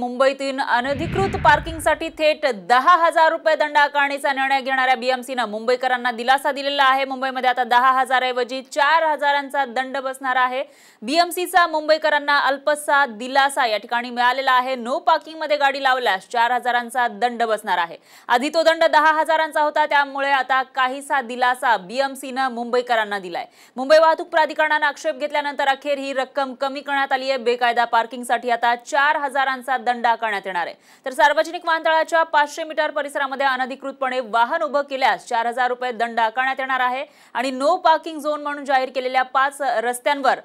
मुंबईतील अनधिकृत पार्किंगसाठी थेट दहा हजार रुपये दंड आकारण्याचा निर्णय घेणाऱ्या बीएमसीनं मुंबईकरांना दिलासा दिलेला आहे मुंबईमध्ये आता दहा हजाराऐवजी चार हजारांचा दंड बसणार आहे बीएमसीचा मुंबईकरांना अल्पसा दिलासा या ठिकाणी मिळालेला आहे नो पार्किंगमध्ये गाडी लावल्यास चार हजारांचा दंड बसणार आहे आधी तो दंड दहा हजारांचा होता त्यामुळे आता काहीसा दिलासा बीएमसीनं मुंबईकरांना दिलाय मुंबई वाहतूक प्राधिकरणानं आक्षेप घेतल्यानंतर अखेर ही रक्कम कमी करण्यात आली आहे बेकायदा पार्किंगसाठी आता चार हजारांचा दंड आकारण्यात येणार आहे तर सार्वजनिक वाहनतळाच्या पाचशे मीटर परिसरामध्ये अनधिकृतपणे वाहन उभं केल्यास चार हजार रुपये दंड आकारण्यात येणार आहे आणि नो पार्किंग झोन म्हणून जाहीर केलेल्या पाच रस्त्यांवर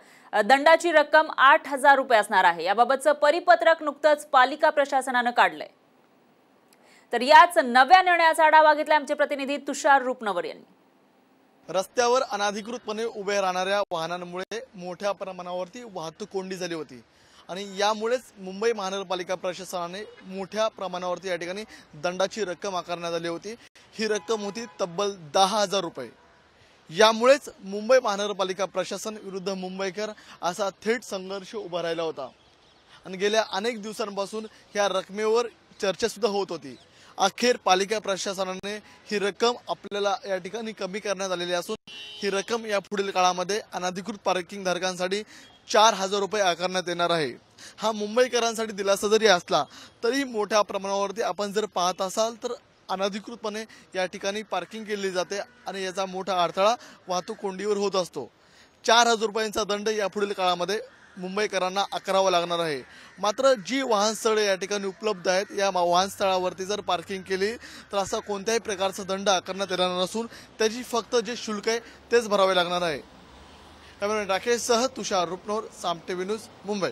दंडाची रक्कम आठ हजार रुपये असणार आहे याबाबतचं परिपत्रक नुकतंच पालिका प्रशासनानं काढलंय तर याच नव्या निर्णयाचा आढावा घेतला आमचे प्रतिनिधी तुषार रूपनवर यांनी रस्त्यावर अनाधिकृतपणे उभे राहणाऱ्या वाहनांमुळे मोठ्या प्रमाणावरती वाहतूक कोंडी झाली होती आणि यामुळेच मुंबई महानगरपालिका प्रशासनाने मोठ्या प्रमाणावरती या ठिकाणी दंडाची रक्कम आकारण्यात आली होती ही रक्कम होती तब्बल दहा हजार रुपये यामुळेच मुंबई महानगरपालिका प्रशासन विरुद्ध मुंबईकर असा थेट संघर्ष उभा राहिला होता आणि गेल्या अनेक दिवसांपासून या रकमेवर चर्चासुद्धा होत होती अखेर पालिका प्रशासनाने ही रक्कम आपल्याला या ठिकाणी कमी करण्यात आलेली असून ही रक्कम या पुढील काळामध्ये अनधिकृत पार्किंग धारकांसाठी चार हजार रुपये आकारण्यात येणार आहे हा मुंबईकरांसाठी दिलासा जरी असला तरी मोठ्या प्रमाणावरती आपण जर पाहत असाल तर अनधिकृतपणे या ठिकाणी पार्किंग केली जाते आणि याचा मोठा अडथळा वाहतूक कोंडीवर होत असतो चार हजार रुपयांचा दंड या पुढील काळामध्ये मुंबईकरांना आकारावं लागणार आहे मात्र जी वाहनस्थळे या ठिकाणी उपलब्ध आहेत या वाहनस्थळावरती जर पार्किंग केली तर असा कोणत्याही प्रकारचा दंड आकारण्यात येणार नसून त्याची फक्त जे शुल्क आहे तेच भरावे लागणार आहे कॅमेरा राकेशसह तुषार रुपनोर सामटे टी न्यूज मुंबई